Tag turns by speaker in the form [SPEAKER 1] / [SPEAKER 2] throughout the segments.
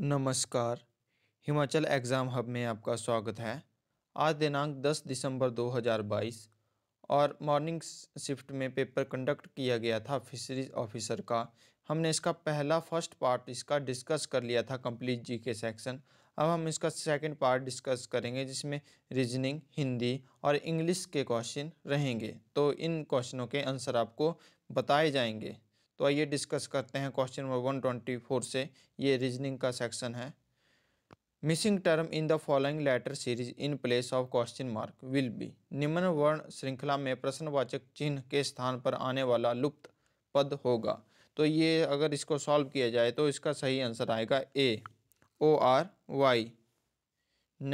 [SPEAKER 1] नमस्कार Himachal exam hub में आपका स्वागत है आज दिनांक 10 दिसंबर 2022 और मॉर्निंग शिफ्ट में पेपर कंडक्ट किया गया था फिशरीज ऑफिसर का हमने इसका पहला फर्स्ट पार्ट इसका डिस्कस कर लिया था कंप्लीट जी के सेक्शन अब हम इसका सेकंड पार्ट डिस्कस करेंगे जिसमें रीजनिंग हिंदी और इंग्लिश के क्वेश्चन रहेंगे तो इन क्वेश्चनों के आंसर आपको बताए जाएंगे तो आइए डिस्कस करते हैं question number one twenty four से ये रीजनिंग का सेक्शन है missing term in the following letter series in place of question mark will be निम्न वर्ण श्रृंखला में प्रश्नवाचक चिन्ह के स्थान पर आने वाला लुप्त पद होगा तो ये अगर इसको सॉल्व किया जाए तो इसका सही आंसर आएगा A O R Y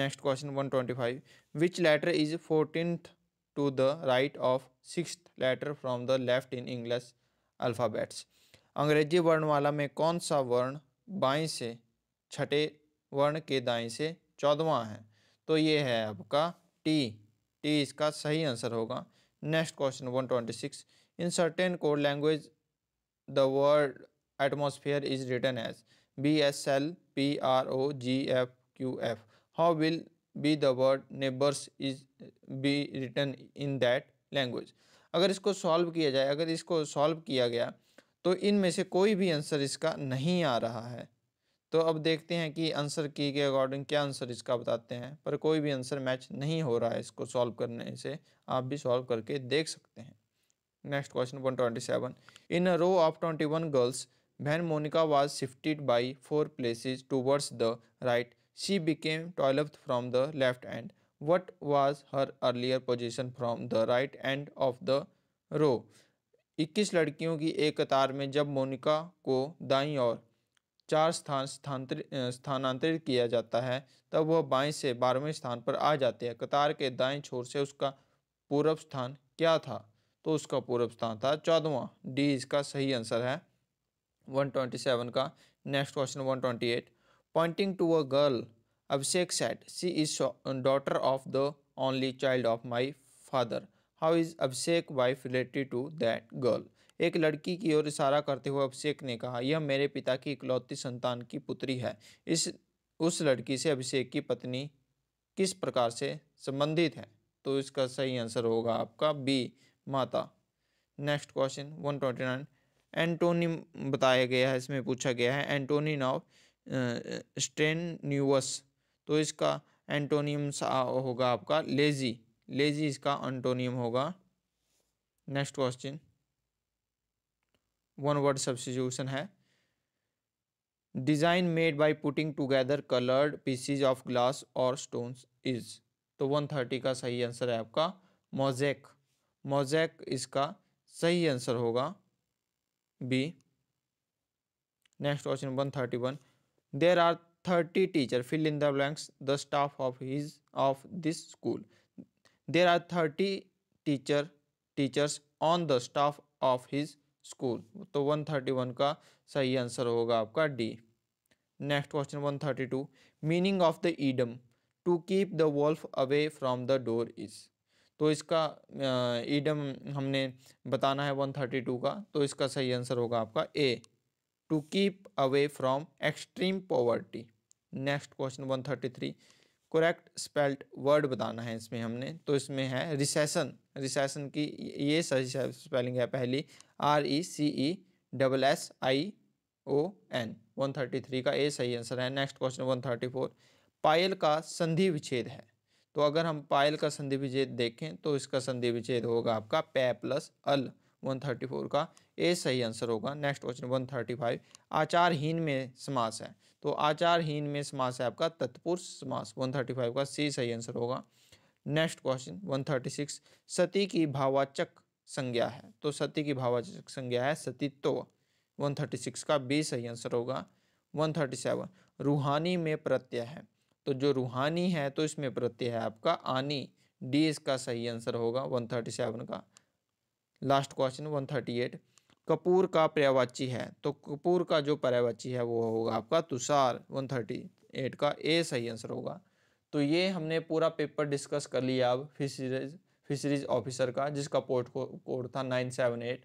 [SPEAKER 1] next question one twenty five which letter is fourteen to the right of six letter from the left in English alphabets अंग्रेजी वर्णमाला में कौन सा वर्ण बाएं से छठे वर्ण के दाएं से चौदवा है तो ये है आपका टी टी इसका सही आंसर होगा next question one twenty six in certain code language the word atmosphere is written as B S L P R O G F Q F how will be the word neighbours is be written in that language अगर इसको solve किया जाए अगर इसको solve किया गया तो इनमें से कोई भी आंसर इसका नहीं आ रहा है तो अब देखते हैं कि आंसर की के अकॉर्डिंग क्या आंसर इसका बताते हैं पर कोई भी आंसर मैच नहीं हो रहा है इसको सॉल्व करने से आप भी सॉल्व करके देख सकते हैं next question one twenty seven in a row of twenty one girls when Monica was shifted by four places towards the right she became twelfth from the left and what was her earlier position from the right end of the row इक्कीस लड़कियों की एक कतार में जब मोनिका को दाई और चार स्थान स्थानांतरित स्थानांतरित किया जाता है तब वह बाई से बारहवें स्थान पर आ जाती है कतार के दाएं छोर से उसका पूर्व स्थान क्या था तो उसका पूर्व स्थान था चौदवा डी इसका सही आंसर है 127 का next question 128 pointing to a girl Abhishek said, She is uh, daughter of the only child of my father. How is Abhishek wife related to that girl एक लड़की की ओर इशारा करते हुए अभिषेक ने कहा यह मेरे पिता की इकलौती संतान की पुत्री है इस उस लड़की से अभिषेक की पत्नी किस प्रकार से संबंधित है तो इसका सही आंसर होगा आपका बी माता next question one twenty nine antonym बताया गया है इसमें पूछा गया है एंटोनी नाव स्ट्रेनयूस तो इसका एंटोनियम होगा आपका लेजी लेजी इसका एंटोनियम होगा next question one word substitution है design made by putting together coloured pieces of glass और स्टोन्स इज तो वन थर्टी का सही आंसर है आपका मोजेक मोजेक इसका सही आंसर होगा B next question one thirty one there are 30 teacher fill in the blanks the staff of his of this school there are 30 teacher teachers on the staff of his school तो 131 का सही answer होगा आपका D next question 132 meaning of the idiom to keep the wolf away from the door is तो इसका idiom हमने बताना है 132 का तो इसका सही आंसर होगा आपका A to keep away from extreme poverty next question three correct spelt word बताना है इसमें हमने तो इसमें है रिसेसन रिसेशन की ये सही स्पेलिंग है पहली R E C E double S I O N 133 का ए सही आंसर है नेक्स्ट क्वेश्चन 134 पायल का संधि विच्छेद है तो अगर हम पायल का संधि विच्छेद देखें तो इसका संधि विच्छेद होगा आपका पे प्लस अल 134 का ए सही आंसर होगा नेक्स्ट क्वेश्चन 135 आचारहीन में समास है तो आचारहीन में समास है आपका तत्पुरुष समास 135 का सी सही आंसर होगा नेक्स्ट क्वेश्चन 136 सती की भावाचक संज्ञा है तो सती की भावाचक संज्ञा है सतीत्व 136 का बी सही आंसर होगा 137 रूहानी में प्रत्यय है तो जो रूहानी है तो इसमें प्रत्यय है आपका आनी डी इसका सही आंसर होगा 137 का लास्ट क्वेश्चन 138 कपूर का पर्यावाची है तो कपूर का जो पर्यावाची है वो होगा आपका तुषार 138 का ए सही आंसर होगा तो ये हमने पूरा पेपर डिस्कस कर लिया अब फिशरीज फिशरीज ऑफिसर का जिसका पोर्ट कोड था नाइन सेवन एट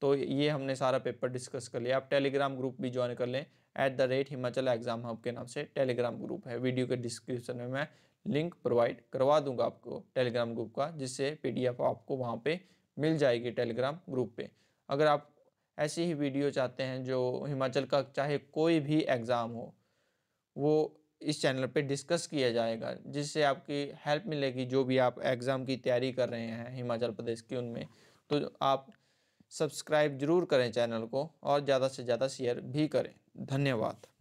[SPEAKER 1] तो ये हमने सारा पेपर डिस्कस कर लिया आप टेलीग्राम ग्रुप भी ज्वाइन कर लें at the rate Himachal exam hub के नाम से टेलीग्राम ग्रुप है वीडियो के डिस्क्रिप्शन में मैं लिंक प्रोवाइड करवा दूंगा आपको टेलीग्राम ग्रुप का जिससे पीडीएफ आपको वहाँ पे मिल जाएगी टेलीग्राम ग्रुप पे अगर आप ऐसी ही वीडियो चाहते हैं जो हिमाचल का चाहे कोई भी एग्ज़ाम हो वो इस चैनल पे डिस्कस किया जाएगा जिससे आपकी हेल्प मिलेगी जो भी आप एग्ज़ाम की तैयारी कर रहे हैं हिमाचल प्रदेश की उनमें तो आप सब्सक्राइब जरूर करें चैनल को और ज़्यादा से ज़्यादा शेयर भी करें धन्यवाद